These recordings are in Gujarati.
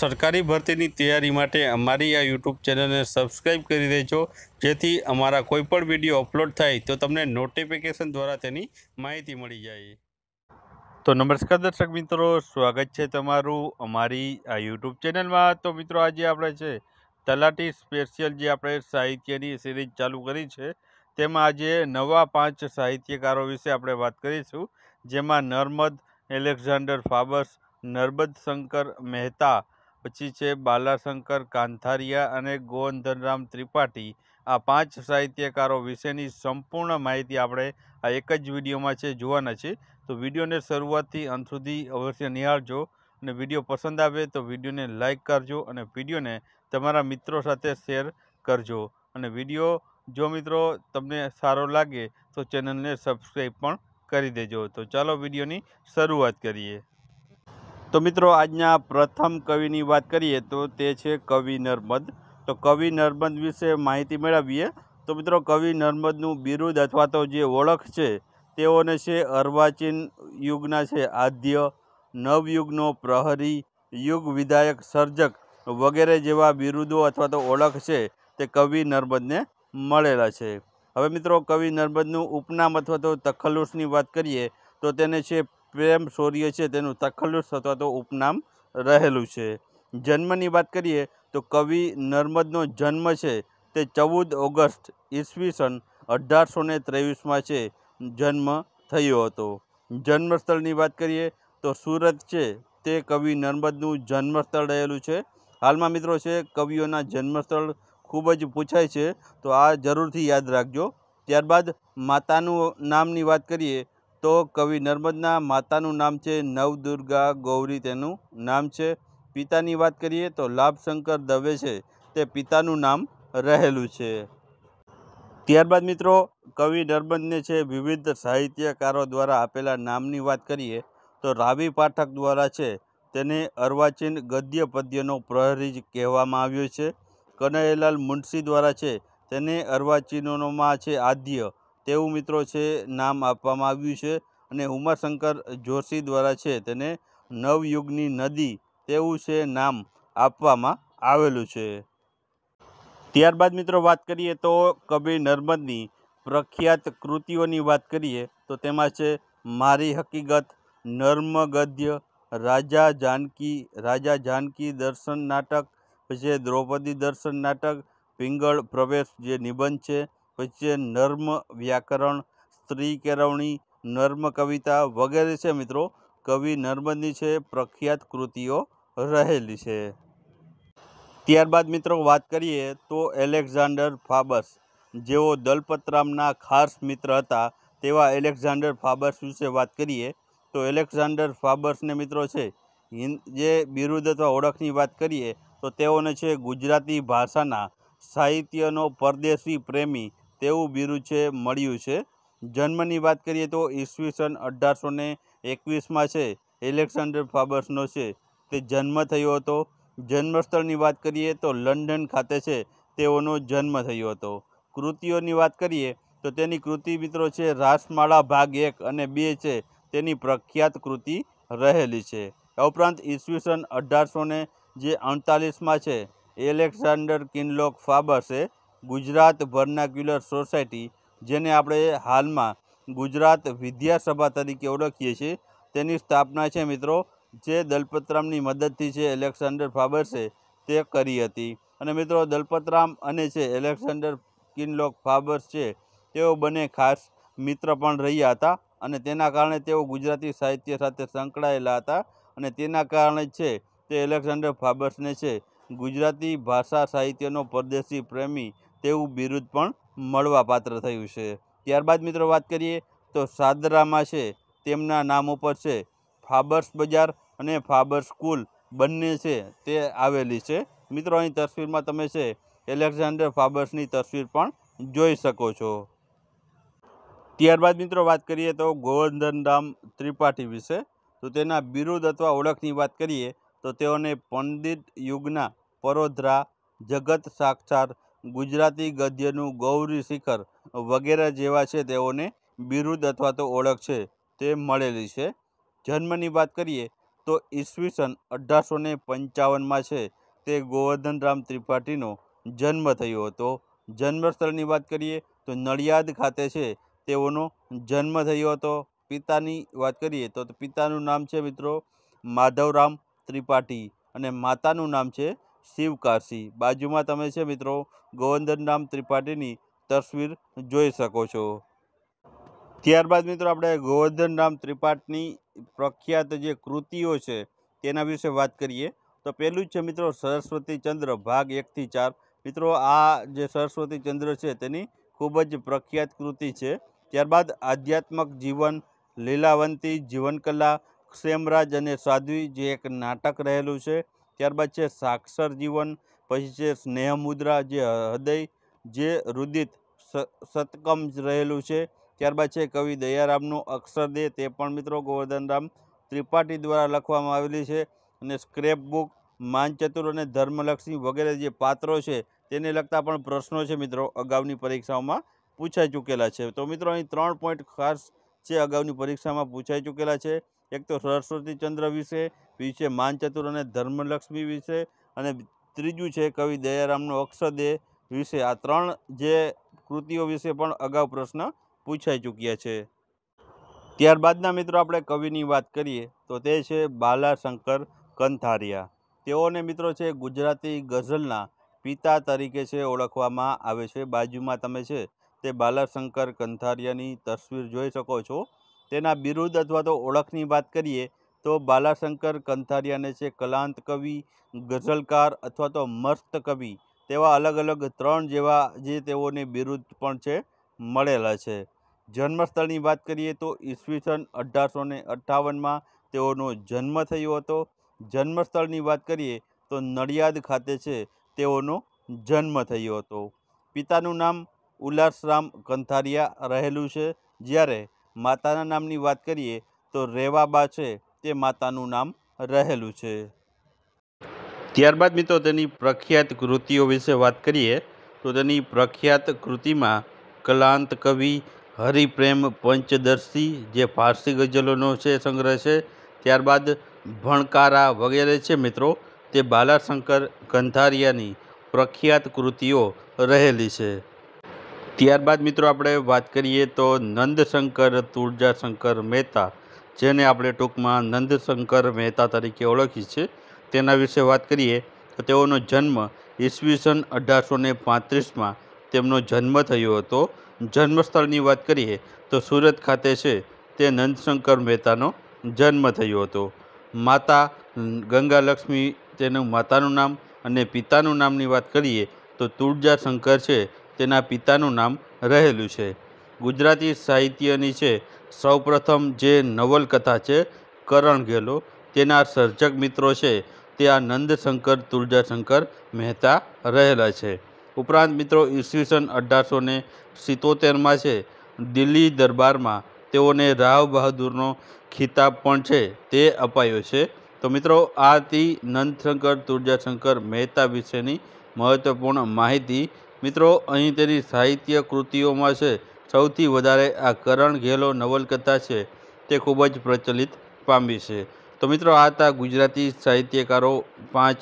સરકારી ભરતીની તૈયારી માટે અમારી આ યુટ્યુબ ચેનલને સબસ્ક્રાઈબ કરી દેજો જેથી અમારા કોઈપણ વિડીયો અપલોડ થાય તો તમને નોટિફિકેશન દ્વારા તેની માહિતી મળી જાય તો નમસ્કાર દર્શક મિત્રો સ્વાગત છે તમારું અમારી આ યુટ્યુબ ચેનલમાં તો મિત્રો આજે આપણે છે તલાટી સ્પેશિયલ જે આપણે સાહિત્યની સિરીઝ ચાલુ કરી છે તેમાં આજે નવા પાંચ સાહિત્યકારો વિશે આપણે વાત કરીશું જેમાં નર્મદ એલેક્ઝાન્ડર ફાબર્સ નર્મદ શંકર મહેતા પછી છે બાલાશંકર કાંથારિયા અને ગોવર્ધનરામ ત્રિપાઠી આ પાંચ સાહિત્યકારો વિશેની સંપૂર્ણ માહિતી આપણે આ એક જ વિડીયોમાં છે જોવાના છે તો વિડીયોને શરૂઆતથી અંત સુધી અવશ્ય નિહાળજો અને વિડીયો પસંદ આવે તો વિડીયોને લાઇક કરજો અને વિડીયોને તમારા મિત્રો સાથે શેર કરજો અને વિડીયો જો મિત્રો તમને સારો લાગે તો ચેનલને સબસ્ક્રાઈબ પણ કરી દેજો તો ચાલો વિડીયોની શરૂઆત કરીએ તો મિત્રો આજના પ્રથમ કવિની વાત કરીએ તો તે છે કવિ નર્મદ તો કવિ નર્મદ વિશે માહિતી મેળવીએ તો મિત્રો કવિ નર્મદનું બિરુદ અથવા તો જે ઓળખ છે તેઓને છે અર્વાચીન યુગના છે આદ્ય નવયુગનો પ્રહરી યુગ વિધાયક સર્જક વગેરે જેવા બિરુદો અથવા તો ઓળખ છે તે કવિ નર્મદને મળેલા છે હવે મિત્રો કવિ નર્મદનું ઉપનામ અથવા તો તખલ્લુસની વાત કરીએ તો તેને છે પ્રેમ શૌર્ય છે તેનું તખલ્લુસ અથવા તો ઉપનામ રહેલું છે જન્મની વાત કરીએ તો કવિ નર્મદનો જન્મ છે તે ચૌદ ઓગસ્ટ ઈસવીસન અઢારસો ને ત્રેવીસમાં છે જન્મ થયો હતો જન્મસ્થળની વાત કરીએ તો સુરત છે તે કવિ નર્મદનું જન્મસ્થળ રહેલું છે હાલમાં મિત્રો છે કવિઓના જન્મસ્થળ ખૂબ જ પૂછાય છે તો આ જરૂરથી યાદ રાખજો ત્યારબાદ માતાનું નામની વાત કરીએ તો કવિ નર્મદના માતાનું નામ છે નવદુર્ગા ગૌરી તેનું નામ છે પિતાની વાત કરીએ તો લાભશંકર દવે છે તે પિતાનું નામ રહેલું છે ત્યારબાદ મિત્રો કવિ નર્મદને છે વિવિધ સાહિત્યકારો દ્વારા આપેલા નામની વાત કરીએ તો રાવી પાઠક દ્વારા છે તેને અર્વાચીન ગદ્ય પદ્યનો પ્રહરી કહેવામાં આવ્યો છે કનૈયાલાલ મુનશી દ્વારા છે તેને અર્વાચીનોમાં છે આદ્ય તેવું મિત્રો છે નામ આપવામાં આવ્યું છે અને ઉમાશંકર જોશી દ્વારા છે તેને નવયુગની નદી તેવું છે નામ આપવામાં આવેલું છે ત્યારબાદ મિત્રો વાત કરીએ તો કવિ નર્મદની પ્રખ્યાત કૃતિઓની વાત કરીએ તો તેમાં છે મારી હકીકત નર્મ ગદ્ય રાજા જાનકી રાજા જાનકી દર્શન નાટક પછી દ્રૌપદી દર્શન નાટક પિંગળ પ્રવેશ જે નિબંધ છે વચ્ચે નર્મ વ્યાકરણ સ્ત્રી કેળવણી નર્મ કવિતા વગેરે છે મિત્રો કવિ નર્મદની છે પ્રખ્યાત કૃતિઓ રહેલી છે ત્યારબાદ મિત્રો વાત કરીએ તો એલેક્ઝાન્ડર ફાબર્સ જેઓ દલપતરામના ખાસ મિત્ર હતા તેવા એલેક્ઝાન્ડર ફાબર્સ વિશે વાત કરીએ તો એલેક્ઝાન્ડર ફાબર્સને મિત્રો છે જે બિરુદ અથવા ઓળખની વાત કરીએ તો તેઓને છે ગુજરાતી ભાષાના સાહિત્યનો પરદેશી પ્રેમી તેવું બિરુદ છે મળ્યું છે જન્મની વાત કરીએ તો ઈસવીસન અઢારસો ને એકવીસમાં છે એલેક્ઝાન્ડર ફાબર્સનો છે તે જન્મ થયો હતો જન્મસ્થળની વાત કરીએ તો લંડન ખાતે છે તેઓનો જન્મ થયો હતો કૃતિઓની વાત કરીએ તો તેની કૃતિ મિત્રો છે રાસમાળા ભાગ એક અને બે છે તેની પ્રખ્યાત કૃતિ રહેલી છે આ ઉપરાંત ઈસવીસન અઢારસો ને જે અડતાલીસમાં છે એલેક્ઝાન્ડર કિનલોક ફાબર્સે ગુજરાત વર્નાક્યુલર સોસાયટી જેને આપણે હાલમાં ગુજરાત વિદ્યાસભા તરીકે ઓળખીએ છીએ તેની સ્થાપના છે મિત્રો જે દલપતરામની મદદથી છે એલેક્ઝાન્ડર ફાબર્સે તે કરી હતી અને મિત્રો દલપતરામ અને છે એલેક્ઝાન્ડર કિનલોક ફાબર્સ છે તેઓ બંને ખાસ મિત્ર પણ રહ્યા હતા અને તેના કારણે તેઓ ગુજરાતી સાહિત્ય સાથે સંકળાયેલા હતા અને તેના કારણે છે તે એલેક્ઝાન્ડર ફાબર્સને છે ગુજરાતી ભાષા સાહિત્યનો પરદેશી પ્રેમી તેવું બિરુદ પણ મળવાપાત્ર થયું છે ત્યારબાદ મિત્રો વાત કરીએ તો સાદરામાં છે તેમના નામ ઉપર છે ફાબર્સ બજાર અને ફાબર્સ સ્કૂલ બંને છે તે આવેલી છે મિત્રો અહીં તસવીરમાં તમે છે એલેક્ઝાન્ડર ફાબર્સની તસવીર પણ જોઈ શકો છો ત્યારબાદ મિત્રો વાત કરીએ તો ગોવર્ધનરામ ત્રિપાઠી વિશે તો તેના બિરુદ અથવા ઓળખની વાત કરીએ તો તેઓને પંડિત યુગના પરોધરા જગત સાક્ષાત ગુજરાતી ગદ્યનું ગૌરી શિખર વગેરે જેવા છે તેઓને બિરુદ અથવા તો ઓળખ છે તે મળેલી છે જન્મની વાત કરીએ તો ઈસવીસન અઢારસો ને પંચાવનમાં છે તે ગોવર્ધનરામ ત્રિપાઠીનો જન્મ થયો હતો જન્મસ્થળની વાત કરીએ તો નડિયાદ ખાતે છે તેઓનો જન્મ થયો હતો પિતાની વાત કરીએ તો પિતાનું નામ છે મિત્રો માધવરામ ત્રિપાઠી અને માતાનું નામ છે શિવ કાશી બાજુમાં તમે છે મિત્રો ગોવંદનરામ ત્રિપાઠીની તસવીર જોઈ શકો છો ત્યારબાદ મિત્રો આપણે ગોવર્ધનરામ ત્રિપાઠની પ્રખ્યાત જે કૃતિઓ છે તેના વિશે વાત કરીએ તો પહેલું છે મિત્રો સરસ્વતી ચંદ્ર ભાગ એકથી ચાર મિત્રો આ જે સરસ્વતી ચંદ્ર છે તેની ખૂબ જ પ્રખ્યાત કૃતિ છે ત્યારબાદ આધ્યાત્મક જીવન લીલાવંતી જીવનકલા ક્ષેમરાજ અને સાધ્વી જે એક નાટક રહેલું છે ત્યારબાદ છે સાક્ષર જીવન પછી છે સ્નેહ મુદ્રા જે હૃદય જે રુદિત સતકમ રહેલું છે ત્યારબાદ છે કવિ દયારામનું અક્ષરદેહ તે પણ મિત્રો ગોવર્ધનરામ ત્રિપાઠી દ્વારા લખવામાં આવેલી છે અને સ્ક્રેપ બુક માનચતુર અને ધર્મલક્ષ્મી વગેરે જે પાત્રો છે તેને લગતા પણ પ્રશ્નો છે મિત્રો અગાઉની પરીક્ષાઓમાં પૂછાઈ ચૂકેલા છે તો મિત્રો અહીં ત્રણ પોઈન્ટ ખાસ છે અગાઉની પરીક્ષામાં પૂછાઈ ચૂકેલા છે એક તો સરસ્વતીચંદ્ર વિશે વિશે માનચતુર અને ધર્મલક્ષ્મી વિશે અને ત્રીજું છે કવિ દયારામનો અક્ષદે વિશે આ ત્રણ જે કૃતિઓ વિશે પણ અગાઉ પ્રશ્ન પૂછાઈ ચૂક્યા છે ત્યારબાદના મિત્રો આપણે કવિની વાત કરીએ તો તે છે બાલાશંકર કંથારિયા તેઓને મિત્રો છે ગુજરાતી ગઝલના પિતા તરીકે છે ઓળખવામાં આવે છે બાજુમાં તમે છે તે બાલાશંકર કંથારિયાની તસવીર જોઈ શકો છો તેના બિરુદ અથવા તો ઓળખની વાત કરીએ તો બાલાશંકર કંથારિયાને છે કલાંત કવિ ગઝલકાર અથવા તો મસ્ત કવિ તેવા અલગ અલગ ત્રણ જેવા જે તેઓને બિરુદ પણ છે મળેલા છે જન્મસ્થળની વાત કરીએ તો ઈસવીસન અઢારસો ને અઠ્ઠાવનમાં તેઓનો જન્મ થયો હતો જન્મસ્થળની વાત કરીએ તો નડિયાદ ખાતે છે તેઓનો જન્મ થયો હતો પિતાનું નામ ઉલ્લાસરામ કંથારિયા રહેલું છે જ્યારે માતાના નામની વાત કરીએ તો રેવાબા છે તે માતાનું નામ રહેલું છે ત્યારબાદ મિત્રો તેની પ્રખ્યાત કૃતિઓ વિશે વાત કરીએ તો તેની પ્રખ્યાત કૃતિમાં કલાંત કવિ હરિપ્રેમ પંચદર્શી જે ફારસી ગઝલોનો છે સંગ્રહ છે ત્યારબાદ ભણકારા વગેરે છે મિત્રો તે બાલાશંકર કંથારિયાની પ્રખ્યાત કૃતિઓ રહેલી છે ત્યારબાદ મિત્રો આપણે વાત કરીએ તો નંદશંકર તુળજાશંકર મહેતા જેને આપણે ટૂંકમાં નંદશંકર મહેતા તરીકે ઓળખીએ છીએ તેના વિશે વાત કરીએ તો તેઓનો જન્મ ઈસવીસન અઢારસો ને પાંત્રીસમાં તેમનો જન્મ થયો હતો જન્મસ્થળની વાત કરીએ તો સુરત ખાતે છે તે નંદશંકર મહેતાનો જન્મ થયો હતો માતા ગંગાલક્ષ્મી તેનું માતાનું નામ અને પિતાનું નામની વાત કરીએ તો તુળજાશંકર છે તેના પિતાનું નામ રહેલું છે ગુજરાતી સાહિત્યની છે સૌપ્રથમ જે નવલકથા છે કરણ ગેલો તેના સર્જક મિત્રો છે તે આ નંદશંકર તુલજાશંકર મહેતા રહેલા છે ઉપરાંત મિત્રો ઈસવીસન અઢારસો ને સિત્તોતેરમાં છે દિલ્હી દરબારમાં તેઓને રાવ બહાદુરનો ખિતાબ પણ છે તે અપાયો છે તો મિત્રો આથી નંદશંકર તુલજાશંકર મહેતા વિશેની મહત્ત્વપૂર્ણ માહિતી મિત્રો અહીં તેની સાહિત્ય કૃતિઓમાં છે સૌથી વધારે આ કરણ ઘેલો નવલકથા છે તે ખૂબ જ પ્રચલિત પામી છે તો મિત્રો આ હતા ગુજરાતી સાહિત્યકારો પાંચ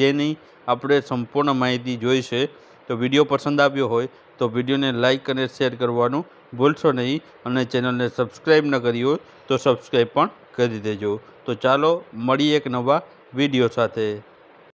જેની આપણે સંપૂર્ણ માહિતી જોઈ છે તો વિડીયો પસંદ આવ્યો હોય તો વિડીયોને લાઇક અને શેર કરવાનું ભૂલશો નહીં અને ચેનલને સબસ્ક્રાઈબ ન કરી હોય તો સબસ્ક્રાઈબ પણ કરી દેજો તો ચાલો મળીએ એક નવા વિડીયો સાથે